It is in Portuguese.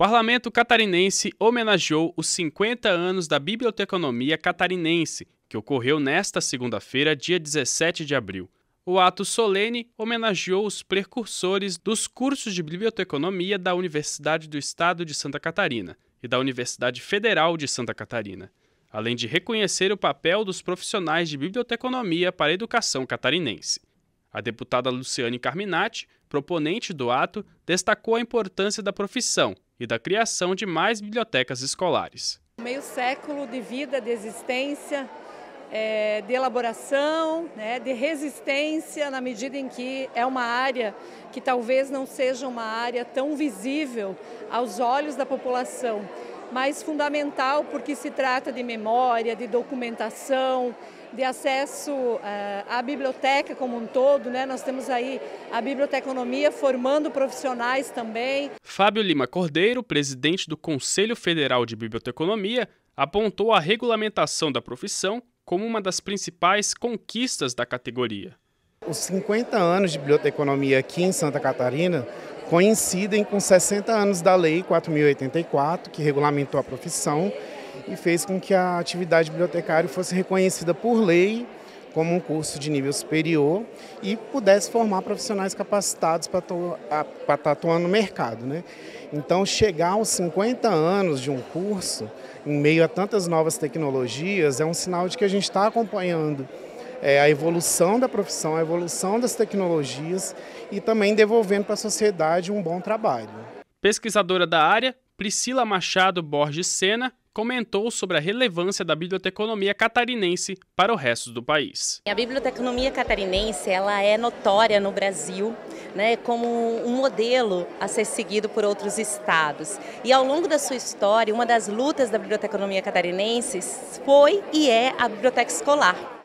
parlamento catarinense homenageou os 50 anos da biblioteconomia catarinense, que ocorreu nesta segunda-feira, dia 17 de abril. O ato solene homenageou os precursores dos cursos de biblioteconomia da Universidade do Estado de Santa Catarina e da Universidade Federal de Santa Catarina, além de reconhecer o papel dos profissionais de biblioteconomia para a educação catarinense. A deputada Luciane Carminati, proponente do ato, destacou a importância da profissão e da criação de mais bibliotecas escolares. Meio século de vida, de existência, é, de elaboração, né, de resistência, na medida em que é uma área que talvez não seja uma área tão visível aos olhos da população mas fundamental porque se trata de memória, de documentação, de acesso eh, à biblioteca como um todo, né? Nós temos aí a biblioteconomia formando profissionais também. Fábio Lima Cordeiro, presidente do Conselho Federal de Biblioteconomia, apontou a regulamentação da profissão como uma das principais conquistas da categoria. Os 50 anos de biblioteconomia aqui em Santa Catarina coincidem com 60 anos da Lei 4084, que regulamentou a profissão e fez com que a atividade bibliotecária fosse reconhecida por lei como um curso de nível superior e pudesse formar profissionais capacitados para estar tá atuando no mercado. Né? Então, chegar aos 50 anos de um curso, em meio a tantas novas tecnologias, é um sinal de que a gente está acompanhando é, a evolução da profissão, a evolução das tecnologias e também devolvendo para a sociedade um bom trabalho. Pesquisadora da área, Priscila Machado Borges Sena comentou sobre a relevância da biblioteconomia catarinense para o resto do país. A biblioteconomia catarinense ela é notória no Brasil né, como um modelo a ser seguido por outros estados. E ao longo da sua história, uma das lutas da biblioteconomia catarinense foi e é a biblioteca escolar.